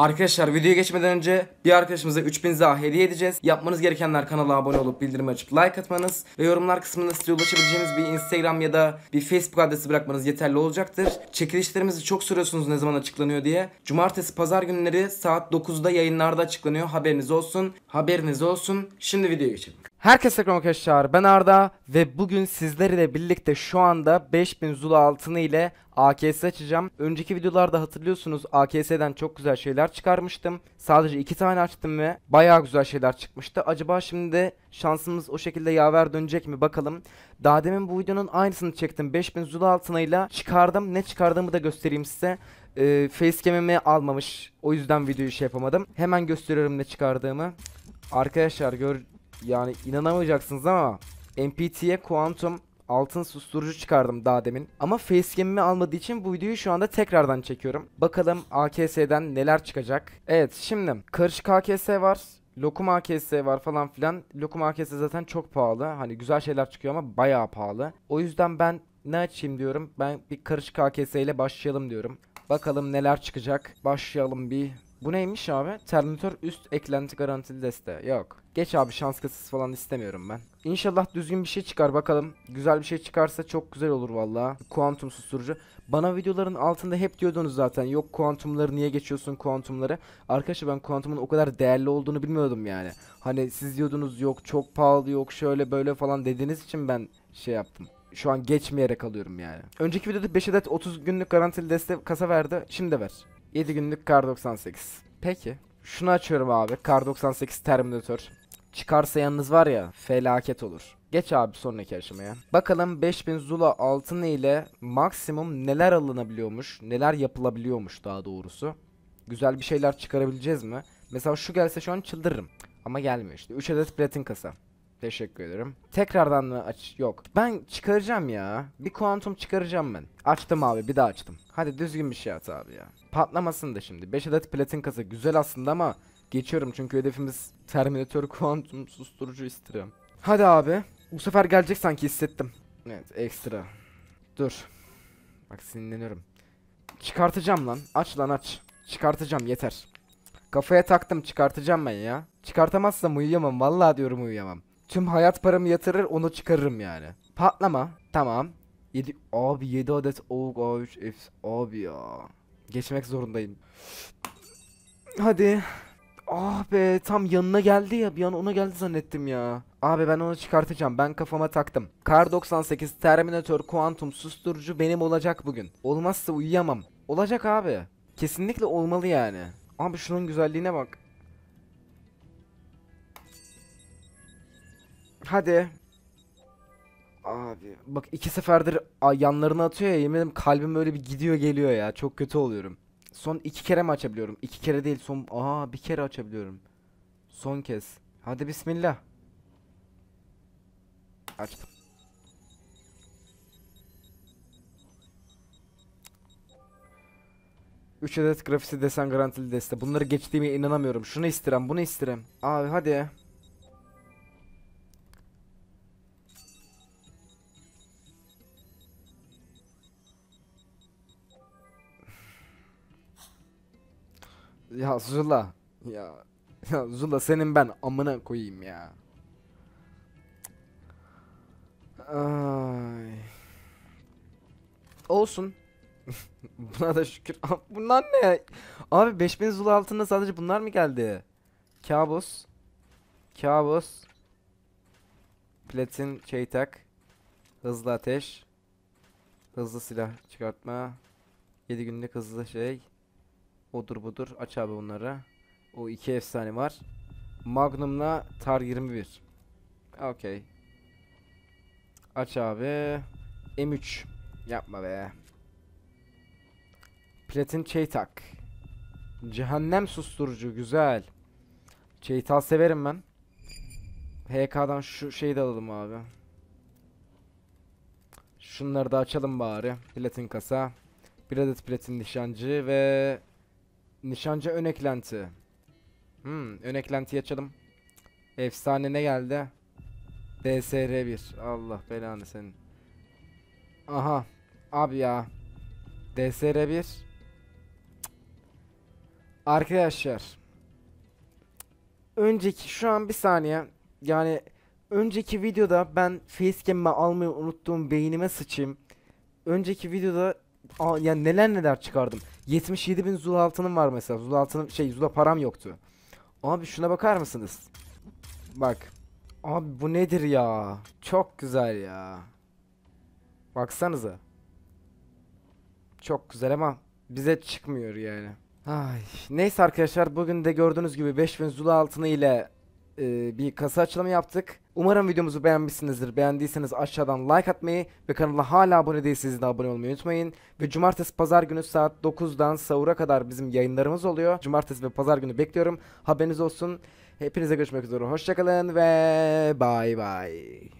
Arkadaşlar videoya geçmeden önce bir arkadaşımıza 3000 ZA hediye edeceğiz. Yapmanız gerekenler kanala abone olup bildirimi açıp like atmanız ve yorumlar kısmında size ulaşabileceğiniz bir Instagram ya da bir Facebook adresi bırakmanız yeterli olacaktır. Çekilişlerimizi çok soruyorsunuz ne zaman açıklanıyor diye. Cumartesi pazar günleri saat 9'da yayınlarda açıklanıyor. Haberiniz olsun. Haberiniz olsun. Şimdi videoya geçelim. Herkese tekrar arkadaşlar ben Arda ve bugün sizlerle birlikte şu anda 5000 Zula altını ile AKS açacağım. Önceki videolarda hatırlıyorsunuz AKS'den çok güzel şeyler çıkarmıştım. Sadece 2 tane açtım ve bayağı güzel şeyler çıkmıştı. Acaba şimdi de şansımız o şekilde yaver dönecek mi bakalım. Daha demin bu videonun aynısını çektim. 5000 Zula altına ile çıkardım. Ne çıkardığımı da göstereyim size e, facecam'imi almamış. O yüzden videoyu şey yapamadım. Hemen gösteriyorum ne çıkardığımı. Arkadaşlar gör, yani inanamayacaksınız ama MPT'ye kuantum altın susturucu çıkardım daha demin. Ama facecam'imi almadığı için bu videoyu şu anda tekrardan çekiyorum. Bakalım AKS'den neler çıkacak. Evet şimdi karışık AKS var. Lokum AKS var falan filan. Lokum AKS zaten çok pahalı. Hani güzel şeyler çıkıyor ama bayağı pahalı. O yüzden ben ne açayım diyorum. Ben bir karışık AKS ile başlayalım diyorum. Bakalım neler çıkacak. Başlayalım bir. Bu neymiş abi? Terminator üst eklenti garantili desteği Yok. Geç abi şans kasası falan istemiyorum ben. İnşallah düzgün bir şey çıkar bakalım. Güzel bir şey çıkarsa çok güzel olur valla. Kuantum susturucu. Bana videoların altında hep diyordunuz zaten. Yok kuantumları niye geçiyorsun kuantumları. Arkadaşlar ben kuantumun o kadar değerli olduğunu bilmiyordum yani. Hani siz diyordunuz yok çok pahalı yok şöyle böyle falan dediğiniz için ben şey yaptım şu an geçmeyerek alıyorum yani. Önceki videoda 5 adet 30 günlük garantili deste kasa verdi. Şimdi ver. 7 günlük kar 98. Peki. Şunu açıyorum abi. Kar 98 Terminator. Çıkarsa yalnız var ya felaket olur. Geç abi sonraki aşamaya. Bakalım 5000 Zula altını ile maksimum neler alınabiliyormuş, neler yapılabiliyormuş daha doğrusu. Güzel bir şeyler çıkarabileceğiz mi? Mesela şu gelse şu an çıldırırım. Ama gelmiyor işte. 3 adet platin kasa. Teşekkür ederim. Tekrardan mı aç? Yok. Ben çıkaracağım ya. Bir kuantum çıkaracağım ben. Açtım abi bir daha açtım. Hadi düzgün bir şey at abi ya. Patlamasın da şimdi. 5 adet platin kasa güzel aslında ama Geçiyorum çünkü hedefimiz Terminator kuantum susturucu istirham. Hadi abi. Bu sefer gelecek sanki hissettim. Evet ekstra. Dur. Bak sinirleniyorum. Çıkartacağım lan. Aç lan aç. Çıkartacağım yeter. Kafaya taktım çıkartacağım ben ya. Çıkartamazsam uyuyamam. Vallahi diyorum uyuyamam. Tüm hayat paramı yatırır onu çıkarırım yani. Patlama. Tamam. 7 abi 7 adet oğuk a abi ya. Geçmek zorundayım. Hadi. Ah be tam yanına geldi ya bir an ona geldi zannettim ya. Abi ah ben onu çıkartacağım ben kafama taktım. Kar 98 Terminator Kuantum Susturucu benim olacak bugün. Olmazsa uyuyamam. Olacak abi. Kesinlikle olmalı yani. Abi şunun güzelliğine bak. Hadi. Abi bak iki seferdir yanlarına atıyor ya Yeminim kalbim böyle bir gidiyor geliyor ya çok kötü oluyorum. Son iki kere mi açabiliyorum? İki kere değil son... Aha bir kere açabiliyorum. Son kez. Hadi bismillah. Açtım. Üç adet grafisi desen garantili deste. Bunları geçtiğime inanamıyorum. Şunu istirem, bunu istirem. Abi hadi. Ya Zula. Ya. Ya Zula senin ben amına koyayım ya. Ay. Olsun. Buna da şükür. Ah, bunlar ne? Abi 5000 Zula altında sadece bunlar mı geldi? Kabus. Kabus. Platin şey tak. Hızlı ateş. Hızlı silah çıkartma. 7 günlük hızlı şey. Odur budur. Aç abi bunları. O iki efsane var. Magnum'la Tar 21. Okey. Aç abi. M3. Yapma be. Platin Çeytak. Cehennem susturucu. Güzel. Çeytak severim ben. HK'dan şu şeyi de alalım abi. Şunları da açalım bari. Platin kasa. Bir adet platin nişancı ve Nişancı ön eklenti. Hmm, ön eklenti açalım. Efsane ne geldi? DSR1. Allah belanı senin. Aha. Abi ya. DSR1. Arkadaşlar. Önceki şu an bir saniye. Yani önceki videoda ben facecam'imi almayı unuttuğum beynime sıçayım. Önceki videoda Aa, yani neler neler çıkardım. 77 bin zul altınım var mesela. zul altınım şey zula param yoktu. Abi şuna bakar mısınız? Bak. Abi bu nedir ya? Çok güzel ya. Baksanıza. Çok güzel ama bize çıkmıyor yani. Ay, neyse arkadaşlar bugün de gördüğünüz gibi 5000 zula altını ile e, bir kasa açılımı yaptık. Umarım videomuzu beğenmişsinizdir. Beğendiyseniz aşağıdan like atmayı ve kanala hala abone değilseniz de abone olmayı unutmayın. Ve cumartesi pazar günü saat 9'dan sahura kadar bizim yayınlarımız oluyor. Cumartesi ve pazar günü bekliyorum. Haberiniz olsun. Hepinize görüşmek üzere. Hoşçakalın ve bay bay.